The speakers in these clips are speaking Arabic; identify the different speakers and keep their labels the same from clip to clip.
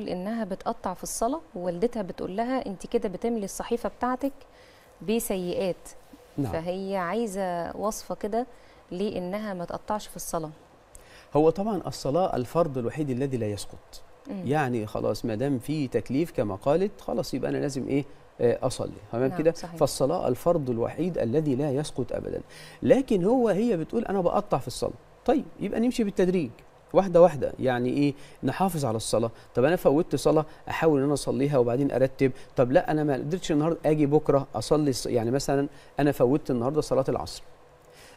Speaker 1: انها بتقطع في الصلاه ووالدتها بتقول لها انت كده بتملي الصحيفه بتاعتك بسيئات نعم. فهي عايزه وصفه كده لانها ما تقطعش في الصلاه
Speaker 2: هو طبعا الصلاه الفرض الوحيد الذي لا يسقط مم. يعني خلاص ما دام في تكليف كما قالت خلاص يبقى انا لازم ايه آه، اصلي تمام نعم كده فالصلاه الفرض الوحيد الذي لا يسقط ابدا لكن هو هي بتقول انا بقطع في الصلاه طيب يبقى نمشي بالتدريج واحده واحده يعني ايه نحافظ على الصلاه طب انا فوتت صلاه احاول ان انا اصليها وبعدين ارتب طب لا انا ما قدرتش النهارده اجي بكره اصلي يعني مثلا انا فوتت النهارده صلاه العصر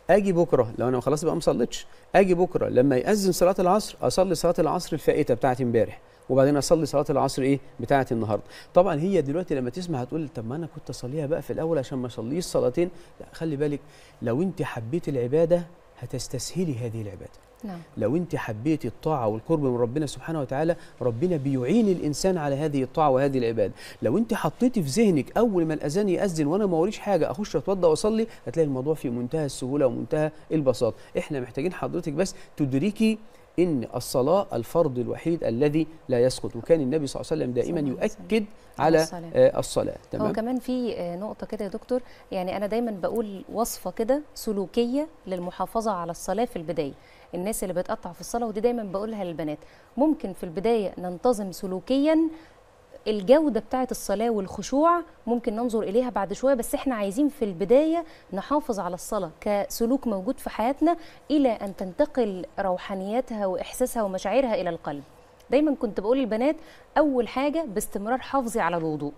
Speaker 2: اجي بكره لو انا خلاص بقى ما صليتش اجي بكره لما ياذن صلاه العصر اصلي صلاه العصر الفائته بتاعت امبارح وبعدين اصلي صلاه العصر ايه بتاعه النهارده طبعا هي دلوقتي لما تسمع هتقول طب ما انا كنت اصليها بقى في الاول عشان ما اصليش صلاتين لا خلي بالك لو انت حبيت العباده هتستسهلي هذه العباده نعم. لو انت حبيتي الطاعه والقرب من ربنا سبحانه وتعالى ربنا بيعين الانسان على هذه الطاعه وهذه العباده لو انت حطيتي في ذهنك اول ما الاذان ياذن وانا ما وريش حاجه اخش اتوضى واصلي هتلاقي الموضوع في منتهى السهوله ومنتهى البساطه احنا محتاجين حضرتك بس تدركي إن الصلاة الفرض الوحيد الذي لا يسقط وكان النبي صلى الله عليه وسلم دائما يؤكد على الصلاة, آه، تمام هو
Speaker 1: كمان في آه، نقطة كده يا دكتور يعني أنا دايما بقول وصفة كده سلوكية للمحافظة على الصلاة في البداية الناس اللي بتقطع في الصلاة ودي دايما بقولها للبنات ممكن في البداية ننتظم سلوكيا الجوده بتاعه الصلاه والخشوع ممكن ننظر اليها بعد شويه بس احنا عايزين في البدايه نحافظ على الصلاه كسلوك موجود في حياتنا الى ان تنتقل روحانياتها واحساسها ومشاعرها الى القلب دايما كنت بقول للبنات اول حاجه باستمرار حافظي على الوضوء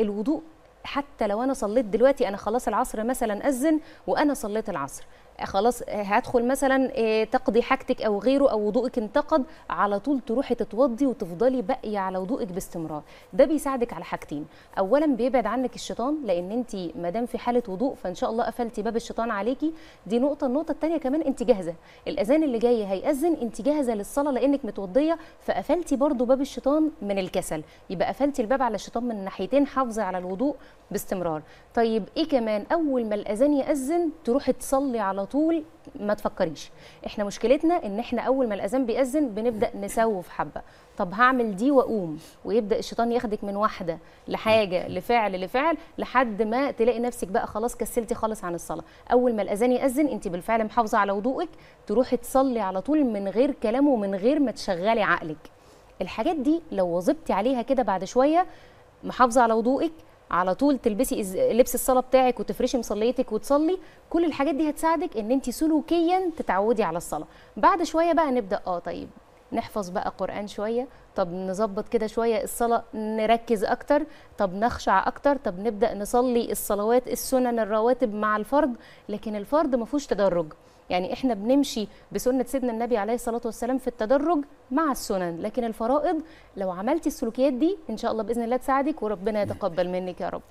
Speaker 1: الوضوء حتى لو انا صليت دلوقتي انا خلاص العصر مثلا اذن وانا صليت العصر خلاص هدخل مثلا آه، تقضي حاجتك او غيره او وضوءك انتقد على طول تروحي تتوضي وتفضلي باقيه على وضوءك باستمرار ده بيساعدك على حاجتين اولا بيبعد عنك الشيطان لان انت ما دام في حاله وضوء فان شاء الله قفلتي باب الشيطان عليكي دي نقطه النقطه الثانيه كمان انت جاهزه الاذان اللي جاي هيأذن انت جاهزه للصلاه لانك متوضيه فقفلتي برضو باب الشيطان من الكسل يبقى قفلتي الباب على الشيطان من ناحيتين حافظي على الوضوء باستمرار طيب ايه كمان اول ما الاذان ياذن تروح تصلي على طول ما تفكريش احنا مشكلتنا ان احنا اول ما الاذان بياذن بنبدا نسوف حبه طب هعمل دي واقوم ويبدا الشيطان ياخدك من واحده لحاجه لفعل لفعل لحد ما تلاقي نفسك بقى خلاص كسلتي خالص عن الصلاه اول ما الاذان ياذن انت بالفعل محافظه على وضوءك تروحي تصلي على طول من غير كلام ومن غير ما تشغلي عقلك الحاجات دي لو واظبتي عليها كده بعد شويه محافظه على وضوءك على طول تلبسي لبس الصلاه بتاعك وتفرشي مصليتك وتصلي كل الحاجات دي هتساعدك ان انت سلوكيا تتعودي على الصلاه بعد شويه بقى نبدا اه طيب نحفظ بقى قرآن شوية طب نظبط كده شوية الصلاة نركز أكتر طب نخشع أكتر طب نبدأ نصلي الصلوات السنن الرواتب مع الفرض لكن الفرض ما فيهوش تدرج يعني احنا بنمشي بسنه سيدنا النبي عليه الصلاه والسلام في التدرج مع السنن لكن الفرائض لو عملتي السلوكيات دي ان شاء الله باذن الله تساعدك وربنا يتقبل منك يا رب